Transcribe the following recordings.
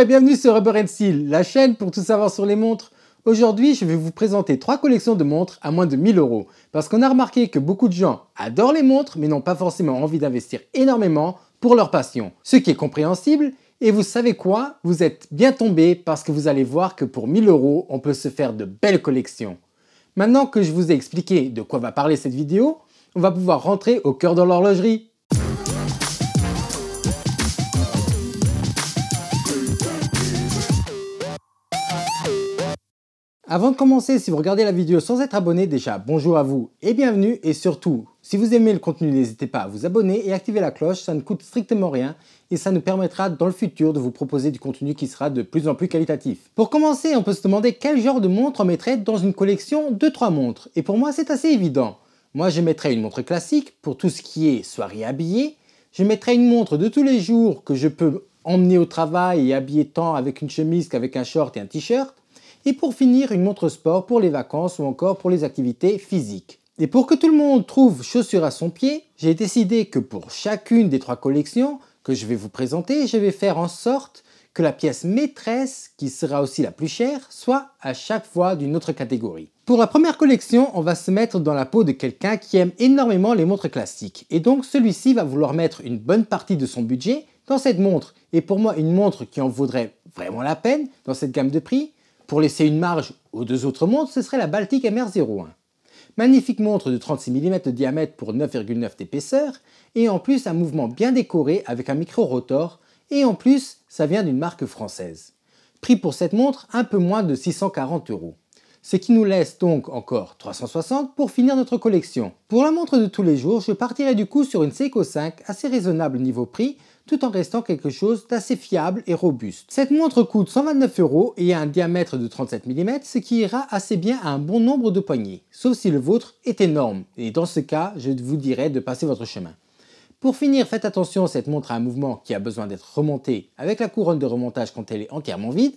et bienvenue sur Rubber Steel, la chaîne pour tout savoir sur les montres. Aujourd'hui, je vais vous présenter trois collections de montres à moins de 1000 euros. Parce qu'on a remarqué que beaucoup de gens adorent les montres, mais n'ont pas forcément envie d'investir énormément pour leur passion. Ce qui est compréhensible, et vous savez quoi Vous êtes bien tombé parce que vous allez voir que pour 1000 euros, on peut se faire de belles collections. Maintenant que je vous ai expliqué de quoi va parler cette vidéo, on va pouvoir rentrer au cœur de l'horlogerie. Avant de commencer, si vous regardez la vidéo sans être abonné, déjà bonjour à vous et bienvenue et surtout, si vous aimez le contenu, n'hésitez pas à vous abonner et activer la cloche, ça ne coûte strictement rien et ça nous permettra dans le futur de vous proposer du contenu qui sera de plus en plus qualitatif. Pour commencer, on peut se demander quel genre de montre on mettrait dans une collection de 3 montres et pour moi c'est assez évident. Moi je mettrais une montre classique pour tout ce qui est soirée habillée, je mettrais une montre de tous les jours que je peux emmener au travail et habiller tant avec une chemise qu'avec un short et un t-shirt, et pour finir, une montre sport pour les vacances ou encore pour les activités physiques. Et pour que tout le monde trouve chaussures à son pied, j'ai décidé que pour chacune des trois collections que je vais vous présenter, je vais faire en sorte que la pièce maîtresse, qui sera aussi la plus chère, soit à chaque fois d'une autre catégorie. Pour la première collection, on va se mettre dans la peau de quelqu'un qui aime énormément les montres classiques, et donc celui-ci va vouloir mettre une bonne partie de son budget dans cette montre. Et pour moi, une montre qui en vaudrait vraiment la peine dans cette gamme de prix, pour laisser une marge aux deux autres montres, ce serait la Baltic MR01. Magnifique montre de 36 mm de diamètre pour 9,9 d'épaisseur, et en plus un mouvement bien décoré avec un micro-rotor, et en plus ça vient d'une marque française. Prix pour cette montre un peu moins de 640 euros. Ce qui nous laisse donc encore 360 pour finir notre collection. Pour la montre de tous les jours, je partirai du coup sur une Seiko 5 assez raisonnable niveau prix tout en restant quelque chose d'assez fiable et robuste. Cette montre coûte 129 euros et a un diamètre de 37 mm, ce qui ira assez bien à un bon nombre de poignées, sauf si le vôtre est énorme, et dans ce cas, je vous dirais de passer votre chemin. Pour finir, faites attention, cette montre a un mouvement qui a besoin d'être remonté avec la couronne de remontage quand elle est entièrement vide.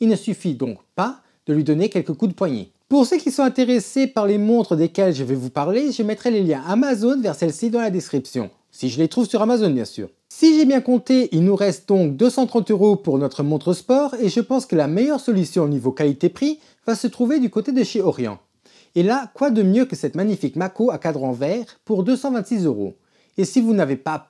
Il ne suffit donc pas de lui donner quelques coups de poignée. Pour ceux qui sont intéressés par les montres desquelles je vais vous parler, je mettrai les liens Amazon vers celle-ci dans la description. Si je les trouve sur Amazon, bien sûr. Si j'ai bien compté, il nous reste donc 230 euros pour notre montre sport et je pense que la meilleure solution au niveau qualité-prix va se trouver du côté de chez Orient. Et là, quoi de mieux que cette magnifique Mako à cadran vert pour 226 euros. Et si vous n'avez pas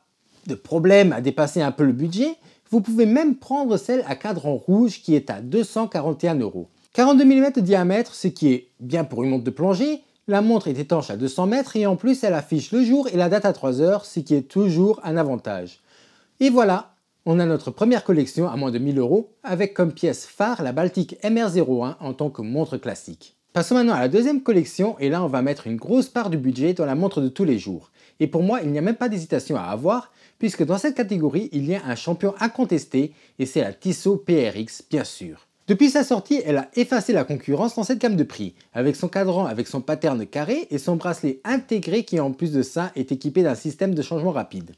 de problème à dépasser un peu le budget, vous pouvez même prendre celle à cadran rouge qui est à 241 euros. 42 mm de diamètre, ce qui est bien pour une montre de plongée, la montre est étanche à 200 mètres et en plus elle affiche le jour et la date à 3 heures, ce qui est toujours un avantage. Et voilà, on a notre première collection à moins de 1000 euros avec comme pièce phare la Baltic MR01 en tant que montre classique. Passons maintenant à la deuxième collection et là on va mettre une grosse part du budget dans la montre de tous les jours. Et pour moi il n'y a même pas d'hésitation à avoir puisque dans cette catégorie il y a un champion incontesté et c'est la Tissot PRX bien sûr. Depuis sa sortie, elle a effacé la concurrence dans cette gamme de prix, avec son cadran avec son pattern carré et son bracelet intégré qui en plus de ça est équipé d'un système de changement rapide.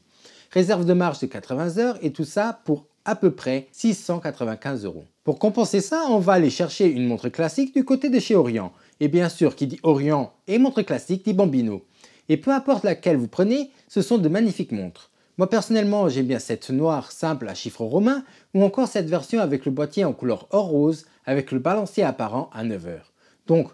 Réserve de marge de 80 heures et tout ça pour à peu près 695 euros. Pour compenser ça, on va aller chercher une montre classique du côté de chez Orient. Et bien sûr, qui dit Orient et montre classique dit Bambino. Et peu importe laquelle vous prenez, ce sont de magnifiques montres. Moi personnellement, j'aime bien cette noire simple à chiffre romains ou encore cette version avec le boîtier en couleur or rose avec le balancier apparent à 9h. Donc,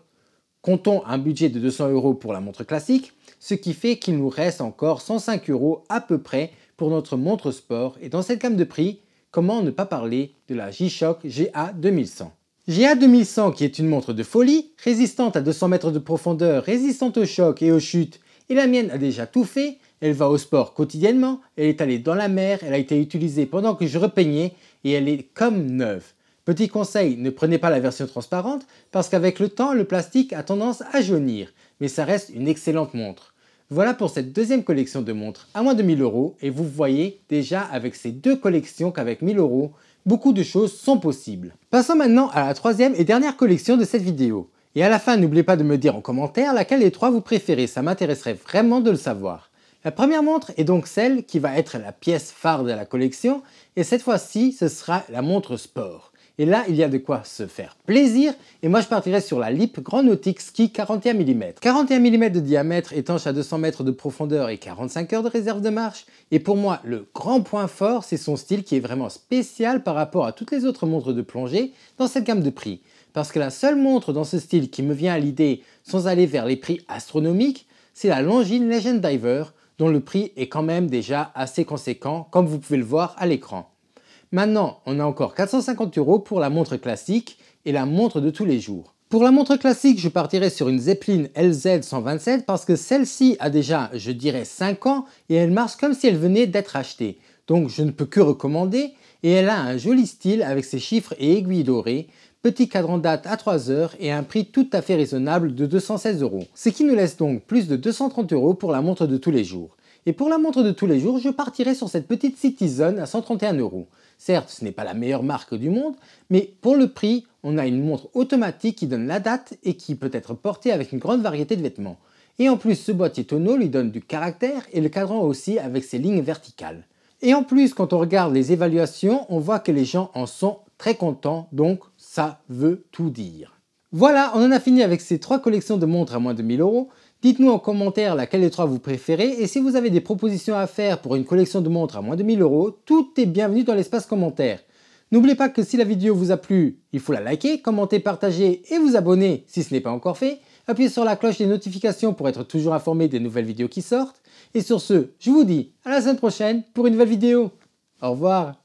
comptons un budget de 200 euros pour la montre classique, ce qui fait qu'il nous reste encore 105 euros à peu près pour notre montre sport et dans cette gamme de prix, comment ne pas parler de la G-Shock GA 2100 GA 2100 qui est une montre de folie, résistante à 200 mètres de profondeur, résistante aux chocs et aux chutes, et la mienne a déjà tout fait, elle va au sport quotidiennement, elle est allée dans la mer, elle a été utilisée pendant que je repeignais et elle est comme neuve. Petit conseil, ne prenez pas la version transparente parce qu'avec le temps, le plastique a tendance à jaunir, mais ça reste une excellente montre. Voilà pour cette deuxième collection de montres à moins de 1000 euros et vous voyez déjà avec ces deux collections qu'avec 1000 euros, beaucoup de choses sont possibles. Passons maintenant à la troisième et dernière collection de cette vidéo. Et à la fin, n'oubliez pas de me dire en commentaire laquelle des trois vous préférez, ça m'intéresserait vraiment de le savoir. La première montre est donc celle qui va être la pièce phare de la collection, et cette fois-ci, ce sera la montre sport. Et là, il y a de quoi se faire plaisir, et moi je partirai sur la LIP Grand Nautique Ski 41 mm. 41 mm de diamètre, étanche à 200 mètres de profondeur et 45 heures de réserve de marche, et pour moi, le grand point fort, c'est son style qui est vraiment spécial par rapport à toutes les autres montres de plongée dans cette gamme de prix. Parce que la seule montre dans ce style qui me vient à l'idée sans aller vers les prix astronomiques, c'est la Longines Legend Diver, dont le prix est quand même déjà assez conséquent, comme vous pouvez le voir à l'écran. Maintenant, on a encore 450 euros pour la montre classique et la montre de tous les jours. Pour la montre classique, je partirai sur une Zeppelin LZ 127 parce que celle-ci a déjà, je dirais, 5 ans et elle marche comme si elle venait d'être achetée. Donc je ne peux que recommander et elle a un joli style avec ses chiffres et aiguilles dorées, petit cadran date à 3 heures et un prix tout à fait raisonnable de 216 euros. Ce qui nous laisse donc plus de 230 euros pour la montre de tous les jours. Et pour la montre de tous les jours, je partirai sur cette petite Citizen à 131 euros. Certes, ce n'est pas la meilleure marque du monde, mais pour le prix, on a une montre automatique qui donne la date et qui peut être portée avec une grande variété de vêtements. Et en plus, ce boîtier tonneau lui donne du caractère et le cadran aussi avec ses lignes verticales. Et en plus, quand on regarde les évaluations, on voit que les gens en sont très contents, donc ça veut tout dire. Voilà, on en a fini avec ces trois collections de montres à moins de 1000 euros. Dites-nous en commentaire laquelle des trois vous préférez et si vous avez des propositions à faire pour une collection de montres à moins de 1000 euros, tout est bienvenu dans l'espace commentaire. N'oubliez pas que si la vidéo vous a plu, il faut la liker, commenter, partager et vous abonner si ce n'est pas encore fait. Appuyez sur la cloche des notifications pour être toujours informé des nouvelles vidéos qui sortent. Et sur ce, je vous dis à la semaine prochaine pour une nouvelle vidéo. Au revoir